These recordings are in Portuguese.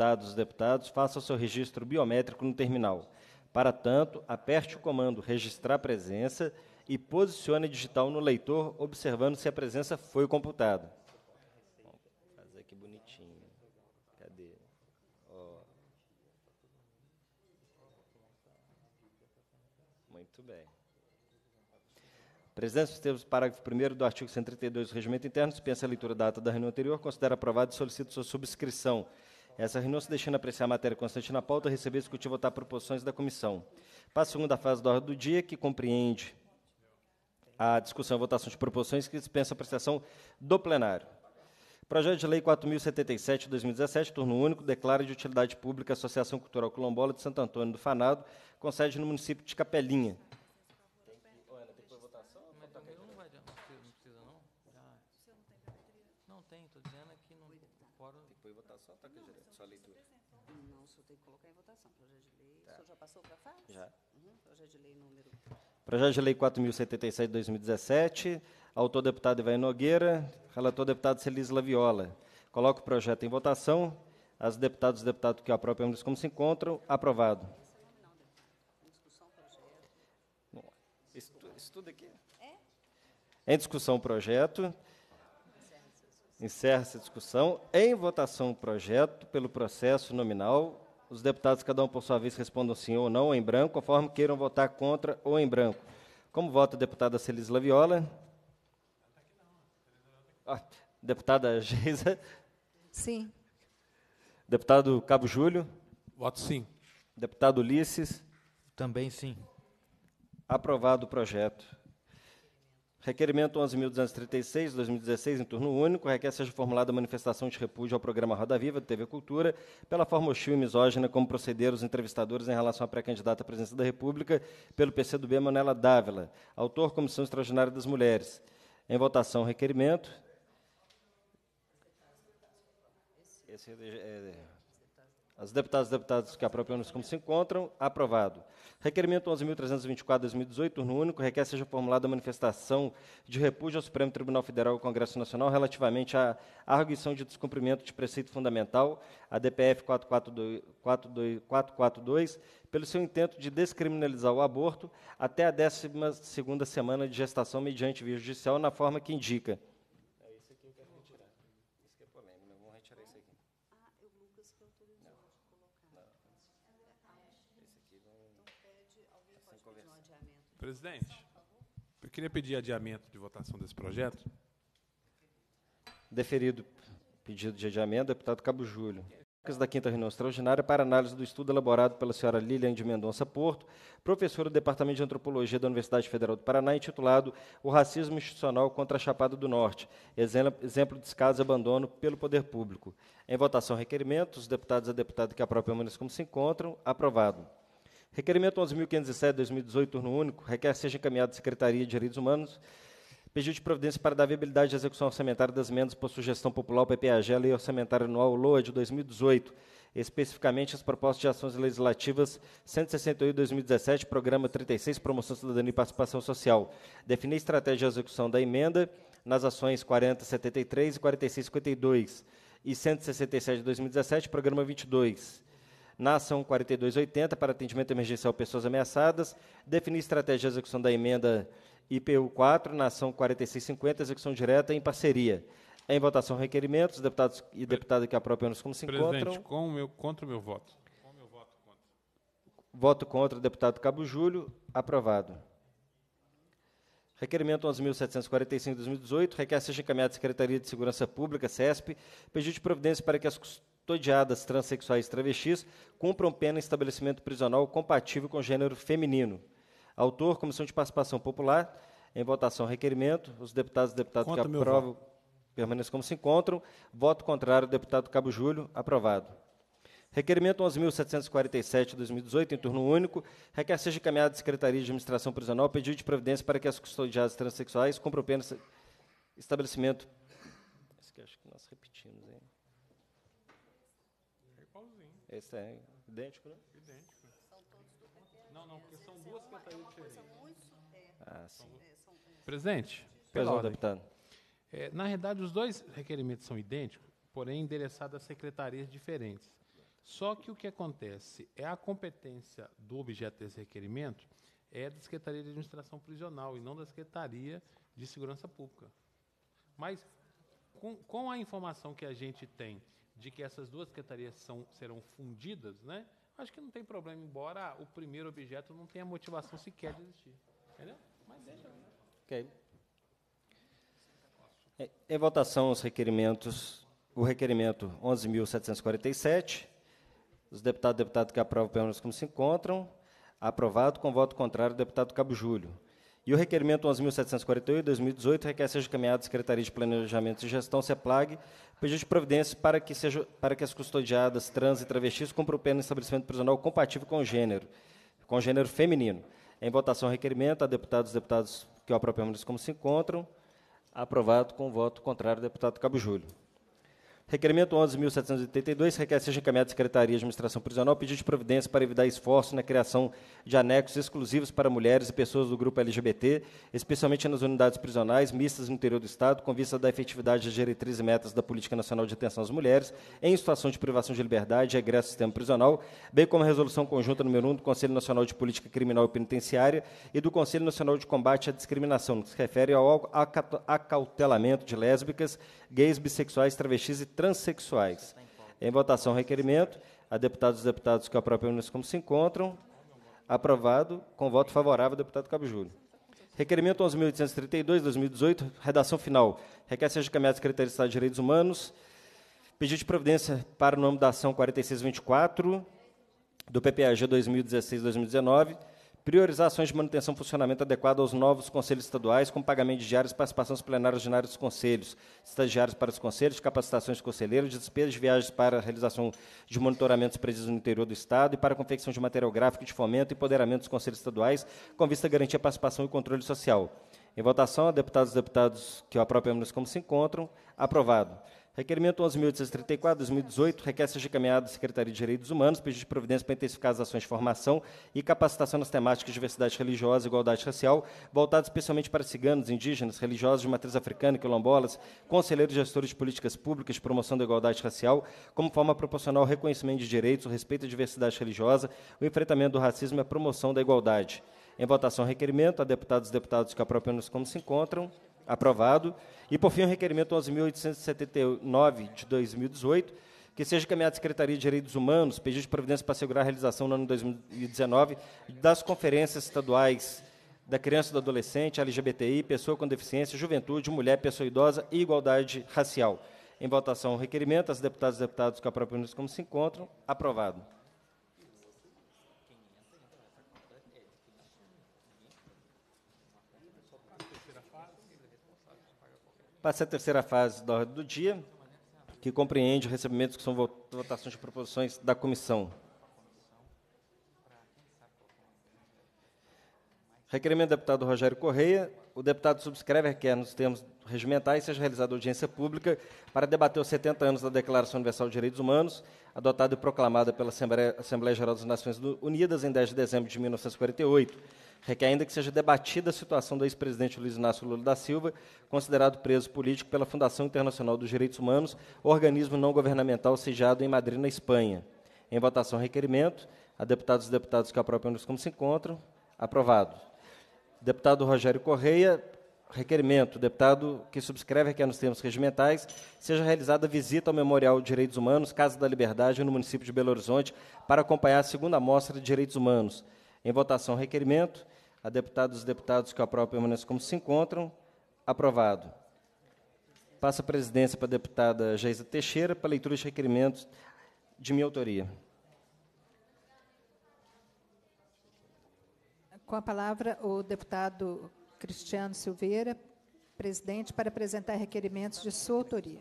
deputados e deputados, faça o seu registro biométrico no terminal. Para tanto, aperte o comando Registrar Presença e posicione digital no leitor, observando se a presença foi computada. fazer aqui bonitinho. Cadê? Muito bem. Presença dos termos do parágrafo 1 do artigo 132 do Regimento Interno, dispensa a leitura da data da reunião anterior, considera aprovado e solicita sua subscrição. Essa reunião, se deixando apreciar a matéria constante na pauta, receber, discutir e votar proposições da comissão. Passa a segunda fase da ordem do dia, que compreende a discussão e votação de proposições que dispensa a apreciação do plenário. Projeto de Lei 4.077, 2017, turno único, declara de utilidade pública a Associação Cultural Colombola de Santo Antônio do Fanado, com sede no município de Capelinha, leitura. Não, o senhor tem que colocar em votação. Projeto de lei. Tá. O senhor já passou para a fase? Já. Uhum. Projeto de lei número. Projeto de lei 4077 de 2017. Autor deputado Ivan Nogueira. Relator deputado Celis Laviola. Coloco o projeto em votação. As deputadas e deputados que aprovam nos como se encontram. Aprovado. Em discussão o É? Em discussão o projeto. Encerra essa discussão. Em votação o projeto, pelo processo nominal, os deputados, cada um por sua vez, respondam sim ou não, ou em branco, conforme queiram votar contra ou em branco. Como vota a deputada Celis Laviola? Ah, deputada Geisa? Sim. Deputado Cabo Júlio? Voto sim. Deputado Ulisses? Também sim. Aprovado o projeto. Requerimento 11.236, 2016, em turno único, requer seja formulada manifestação de repúdio ao programa Roda Viva, de TV Cultura, pela forma hostil e misógina como procederam os entrevistadores em relação à pré-candidata à presidência da República, pelo PCdoB Manuela Dávila, autor Comissão Extraordinária das Mulheres. Em votação, requerimento. Esse é, é, as deputadas e deputados que apropriam nos como se encontram, aprovado. Requerimento 11.324, 2018, turno único, requer seja formulada a manifestação de repúdio ao Supremo Tribunal Federal e ao Congresso Nacional relativamente à arguição de descumprimento de preceito fundamental, a DPF 442, 442, 442 pelo seu intento de descriminalizar o aborto até a 12ª semana de gestação mediante via judicial, na forma que indica. Presidente, eu queria pedir adiamento de votação desse projeto. Deferido pedido de adiamento, deputado Cabo Júlio da quinta reunião extraordinária para análise do estudo elaborado pela senhora Lilian de Mendonça Porto, professora do Departamento de Antropologia da Universidade Federal do Paraná, intitulado O Racismo Institucional contra a Chapada do Norte, exemplo de descaso e abandono pelo poder público. Em votação, requerimento, os deputados e a deputada que apropriam o como se encontram, aprovado. Requerimento 11.507, 2018, turno único, requer seja encaminhado à Secretaria de Direitos Humanos pedido de providência para dar viabilidade à execução orçamentária das emendas por sugestão popular PPAG, Lei Orçamentária Anual LOA de 2018, especificamente as propostas de ações legislativas 168-2017, Programa 36, Promoção Cidadania e Participação Social, definir estratégia de execução da emenda nas ações 4073 e 4652 e 167 de 2017, Programa 22 na ação 4280 para atendimento emergencial pessoas ameaçadas, definir estratégia de execução da emenda IPU 4 na ação 4650, execução direta em parceria. Em votação, requerimentos, deputados e deputada que apropriam-nos como se Presidente, encontram. Com o meu, contra o meu voto. Com o meu voto contra. Voto contra, deputado Cabo Júlio. Aprovado. Requerimento 11.745-2018, requer seja encaminhado à Secretaria de Segurança Pública, CESP, pedido de providência para que as custodiadas transexuais travestis cumpram pena em estabelecimento prisional compatível com o gênero feminino. Autor, Comissão de Participação Popular, em votação, requerimento. Os deputados e deputados Conta que aprovam permaneçam como se encontram. Voto contrário, deputado Cabo Júlio, aprovado. Requerimento 11.747, 2018, em turno único, requer seja encaminhado à Secretaria de Administração Prisional pedido de providência para que as custodiadas transexuais cumpram pena estabelecimento Esse é idêntico, né? Idêntico. São todos do PPA. Não, não, porque são duas é, é categorias diferentes. Ah, é muito... ah, sim. Presidente, pela deputado. É, na realidade, os dois requerimentos são idênticos, porém endereçados a secretarias diferentes. Só que o que acontece é a competência do objeto desse requerimento é da Secretaria de Administração Prisional e não da Secretaria de Segurança Pública. Mas, com, com a informação que a gente tem de que essas duas secretarias são, serão fundidas, né? Acho que não tem problema, embora o primeiro objeto não tenha motivação sequer de existir. Entendeu? Mas deixa. Ok. É, em votação os requerimentos, o requerimento 11.747, os deputados e deputadas que aprovam permanecem como se encontram, aprovado com voto contrário do deputado Cabo Júlio. E o requerimento 11.748, 2018, requer seja encaminhado à Secretaria de Planejamento e Gestão, CEPLAG, pedido de providência para que, seja, para que as custodiadas trans e travestis cumpram pena em estabelecimento prisional compatível com o gênero, com o gênero feminino. Em votação, requerimento, a deputados e deputados que o ministro como se encontram. Aprovado com voto contrário, deputado Cabo Júlio. Requerimento 11.782 requer seja encaminhado à Secretaria de Administração Prisional pedido de providência para evitar esforço na criação de anexos exclusivos para mulheres e pessoas do grupo LGBT, especialmente nas unidades prisionais mistas no interior do Estado, com vista da efetividade das diretrizes e metas da Política Nacional de Atenção às Mulheres em situação de privação de liberdade e egresso ao sistema prisional, bem como a resolução conjunta número 1 do Conselho Nacional de Política Criminal e Penitenciária e do Conselho Nacional de Combate à Discriminação, que se refere ao acautelamento de lésbicas, gays, bissexuais, travestis e transexuais. Em votação, requerimento. A deputados e deputados que aprovem a como se encontram. Aprovado com voto favorável, deputado Cabo Júlio. Requerimento 11.832, 2018, redação final. Requer seja encaminhado à Secretaria de Estado de Direitos Humanos. Pedido de providência para o nome da ação 4624 do PPAG 2016-2019 Priorizar ações de manutenção e funcionamento adequado aos novos conselhos estaduais, com pagamento de diários, participação suplenar ordinária dos conselhos, estagiários para os conselhos, capacitações de conselheiros, despesas de viagens para a realização de monitoramentos presos no interior do Estado e para a confecção de material gráfico de fomento e empoderamento dos conselhos estaduais, com vista a garantir a participação e controle social. Em votação, a deputados e deputados que o apropriam como se encontram, aprovado. Requerimento 11.834, 2018, requer seja encaminhado à Secretaria de Direitos Humanos, pedido de providência para intensificar as ações de formação e capacitação nas temáticas de diversidade religiosa e igualdade racial, voltadas especialmente para ciganos, indígenas, religiosos de matriz africana e quilombolas, conselheiros gestores de políticas públicas de promoção da igualdade racial, como forma proporcional ao reconhecimento de direitos, o respeito à diversidade religiosa, o enfrentamento do racismo e a promoção da igualdade. Em votação, requerimento a deputados e deputados que apropriam-nos como se encontram. Aprovado. E, por fim, o requerimento 11.879 de 2018, que seja encaminhado à Secretaria de Direitos Humanos, pedido de providência para assegurar a realização no ano 2019 das conferências estaduais da criança e do adolescente, LGBTI, pessoa com deficiência, juventude, mulher, pessoa idosa e igualdade racial. Em votação, o requerimento. As deputadas e deputados que apropriam como se encontram. Aprovado. Passei a terceira fase da ordem do dia, que compreende os recebimentos que são votações de proposições da comissão. Requerimento do deputado Rogério Correia. O deputado subscreve requer, nos termos regimentais, seja realizada audiência pública para debater os 70 anos da Declaração Universal de Direitos Humanos, adotada e proclamada pela Assembleia, Assembleia Geral das Nações Unidas em 10 de dezembro de 1948 requer ainda que seja debatida a situação do ex-presidente Luiz Inácio Lula da Silva, considerado preso político pela Fundação Internacional dos Direitos Humanos, organismo não governamental sediado em Madrid, na Espanha. Em votação, requerimento. A deputados e deputados que apropriam-nos como se encontram. Aprovado. Deputado Rogério Correia, requerimento. Deputado que subscreve requer nos termos regimentais, seja realizada visita ao Memorial de Direitos Humanos, Casa da Liberdade, no município de Belo Horizonte, para acompanhar a segunda mostra de direitos humanos. Em votação, requerimento a deputada e os deputados que aprovam permaneçam como se encontram. Aprovado. Passa a presidência para a deputada Geisa Teixeira para leitura de requerimentos de minha autoria. Com a palavra, o deputado Cristiano Silveira, presidente, para apresentar requerimentos de sua autoria.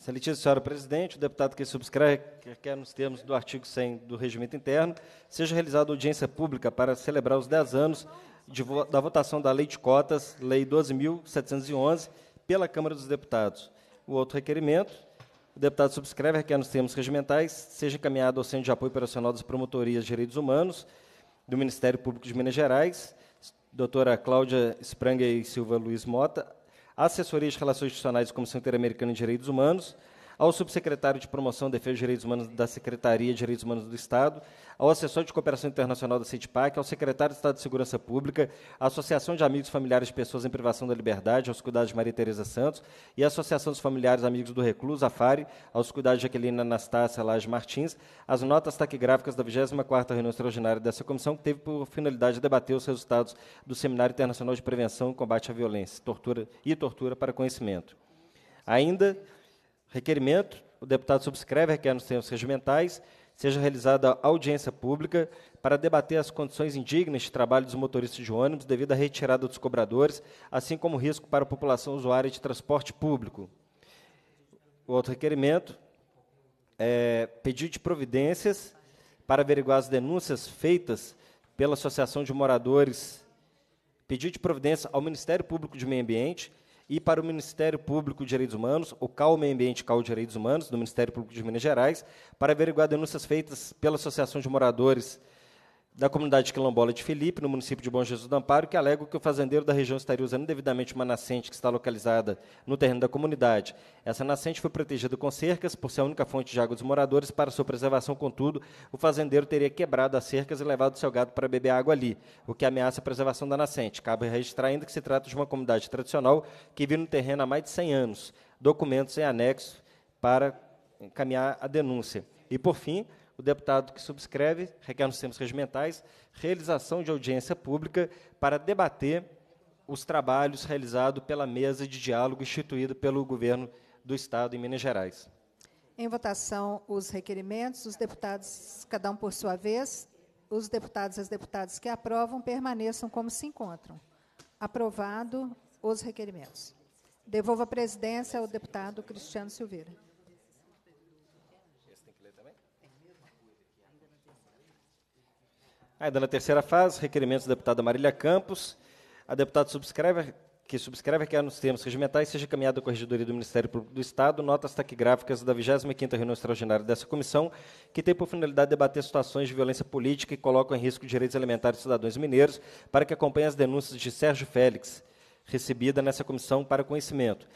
Seletivo, senhora presidente, o deputado que subscreve, que quer nos termos do artigo 100 do Regimento Interno, seja realizada audiência pública para celebrar os 10 anos de, da votação da Lei de Cotas, Lei 12.711, pela Câmara dos Deputados. O outro requerimento, o deputado subscreve, requer nos termos regimentais, seja encaminhado ao Centro de Apoio Operacional das Promotorias de Direitos Humanos do Ministério Público de Minas Gerais, doutora Cláudia Spranger e Silva Luiz Mota, assessoria de relações institucionais da Comissão Interamericana de Direitos Humanos, ao subsecretário de Promoção e Defesa de Direitos Humanos da Secretaria de Direitos Humanos do Estado, ao assessor de Cooperação Internacional da CITPAC, ao secretário de Estado de Segurança Pública, à Associação de Amigos Familiares de Pessoas em Privação da Liberdade, aos Cuidados de Maria Tereza Santos e à Associação dos Familiares Amigos do Recluso, Afari, aos Cuidados de Jaqueline Anastácia Laje Martins, as notas taquigráficas da 24 reunião extraordinária dessa comissão, que teve por finalidade debater os resultados do Seminário Internacional de Prevenção e Combate à Violência tortura e Tortura para Conhecimento. Ainda Requerimento: o deputado subscreve, requer nos termos regimentais, seja realizada audiência pública para debater as condições indignas de trabalho dos motoristas de ônibus devido à retirada dos cobradores, assim como o risco para a população usuária de transporte público. O outro requerimento é pedido de providências para averiguar as denúncias feitas pela Associação de Moradores, pedido de providência ao Ministério Público de Meio Ambiente e para o Ministério Público de Direitos Humanos, o CAU Meio Ambiente CAL Direitos Humanos, do Ministério Público de Minas Gerais, para averiguar denúncias feitas pela Associação de Moradores da comunidade quilombola de Felipe, no município de Bom Jesus do Amparo, que alegam que o fazendeiro da região estaria usando indevidamente uma nascente que está localizada no terreno da comunidade. Essa nascente foi protegida com cercas por ser a única fonte de água dos moradores. Para sua preservação, contudo, o fazendeiro teria quebrado as cercas e levado seu gado para beber água ali, o que ameaça a preservação da nascente. Cabe registrar ainda que se trata de uma comunidade tradicional que vive no terreno há mais de 100 anos. Documentos em anexo para encaminhar a denúncia. E, por fim, o deputado que subscreve, requer nos termos regimentais, realização de audiência pública para debater os trabalhos realizados pela mesa de diálogo instituída pelo governo do Estado em Minas Gerais. Em votação, os requerimentos, os deputados, cada um por sua vez, os deputados e as deputadas que aprovam permaneçam como se encontram. Aprovado os requerimentos. Devolvo a presidência ao deputado Cristiano Silveira. Ainda na terceira fase, requerimentos da deputada Marília Campos. A deputada subscreve que subscreve que é nos termos regimentais seja caminhada à Corregedoria do Ministério Público do Estado notas taquigráficas da 25ª reunião extraordinária dessa comissão, que tem por finalidade debater situações de violência política e colocam em risco direitos elementares dos cidadãos mineiros, para que acompanhem as denúncias de Sérgio Félix, recebida nessa comissão para conhecimento.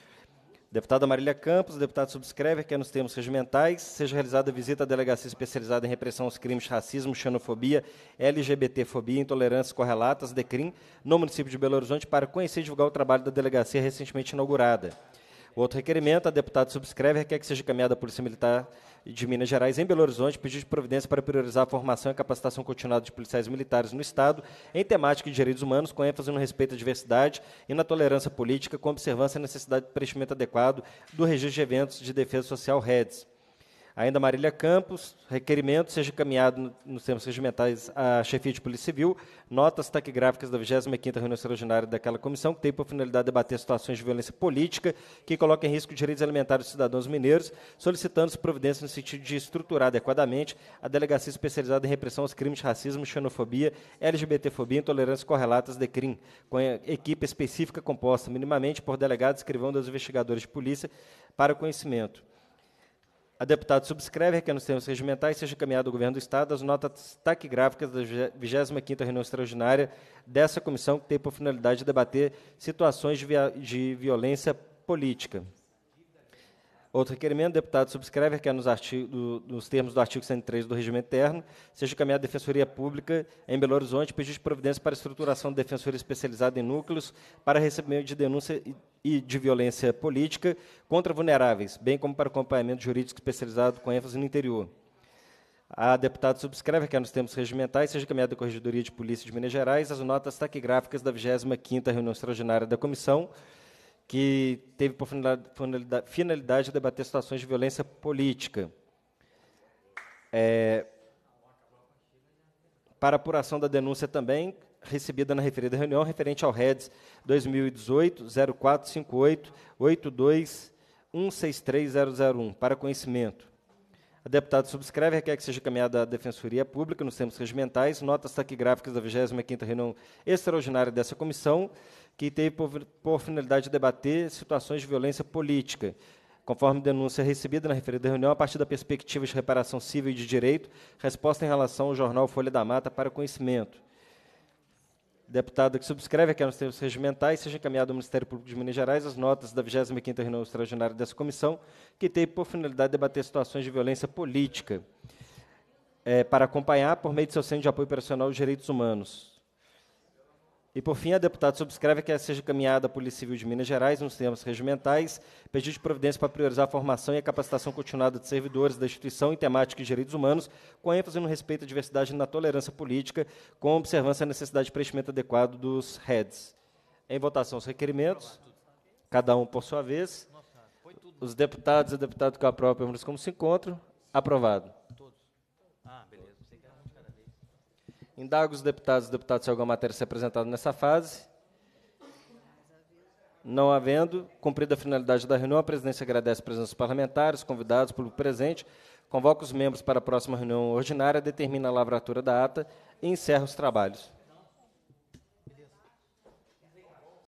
Deputada Marília Campos, o deputado subscreve que, é nos termos regimentais, seja realizada visita à delegacia especializada em repressão aos crimes de racismo, xenofobia, LGBTfobia, intolerâncias correlatas, DECRIM, no município de Belo Horizonte, para conhecer e divulgar o trabalho da delegacia recentemente inaugurada. O outro requerimento, a deputada subscreve, requer que seja encaminhada à Polícia Militar de Minas Gerais em Belo Horizonte pediu de providência para priorizar a formação e capacitação continuada de policiais militares no Estado em temática de direitos humanos, com ênfase no respeito à diversidade e na tolerância política, com observância à necessidade de preenchimento adequado do registro de eventos de defesa social REDS. Ainda Marília Campos, requerimento seja encaminhado nos termos regimentais à chefia de Polícia Civil, notas taquigráficas da 25ª reunião extraordinária daquela comissão, que tem por finalidade debater situações de violência política que colocam em risco os direitos alimentares dos cidadãos mineiros, solicitando-se providências no sentido de estruturar adequadamente a delegacia especializada em repressão aos crimes de racismo, xenofobia, LGBTfobia e intolerância correlatas de crime, com equipe específica composta minimamente por delegados, escrivão dos investigadores de polícia para o conhecimento. A deputada subscreve que nos termos regimentais seja encaminhado ao Governo do Estado as notas taquigráficas da 25ª reunião extraordinária dessa comissão, que tem por finalidade de debater situações de, de violência política. Outro requerimento, o deputado subscreve que é nos, artigo, do, nos termos do artigo 103 do Regimento Interno, seja encaminhada à Defensoria Pública em Belo Horizonte de providência para a estruturação de defensoria especializada em núcleos para recebimento de denúncia e de violência política contra vulneráveis, bem como para acompanhamento jurídico especializado com ênfase no interior. A deputada subscreve que, é nos termos regimentais, seja caminhada à Corregedoria de Polícia de Minas Gerais as notas taquigráficas da 25ª reunião extraordinária da comissão, que teve por finalidade, finalidade debater situações de violência política. É, para apuração da denúncia também, recebida na referida reunião referente ao REDS 2018-0458-82163001, para conhecimento. A deputada subscreve, requer que seja encaminhada à Defensoria Pública, nos termos regimentais, notas taquigráficas da 25ª reunião extraordinária dessa comissão, que teve por, por finalidade debater situações de violência política, conforme denúncia recebida na referida reunião, a partir da perspectiva de reparação civil e de direito, resposta em relação ao jornal Folha da Mata para conhecimento. Deputado que subscreve aqui nos termos regimentais, seja encaminhado ao Ministério Público de Minas Gerais as notas da 25ª reunião extraordinária dessa comissão, que tem por finalidade debater situações de violência política, é, para acompanhar, por meio de seu Centro de Apoio Operacional aos Direitos Humanos, e, por fim, a deputada subscreve que seja encaminhada à Polícia Civil de Minas Gerais, nos termos regimentais, pedido de providência para priorizar a formação e a capacitação continuada de servidores da instituição em temática de direitos humanos, com ênfase no respeito à diversidade e na tolerância política, com observância à necessidade de preenchimento adequado dos REDs. Em votação, os requerimentos, cada um por sua vez. Os deputados e deputados que aprovam perguntas como se encontram. Aprovado. Indago os deputados e deputados se alguma matéria ser apresentada nessa fase. Não havendo, cumprida a finalidade da reunião, a presidência agradece a presença dos parlamentares, convidados, público presente, convoca os membros para a próxima reunião ordinária, determina a lavratura da ata e encerra os trabalhos.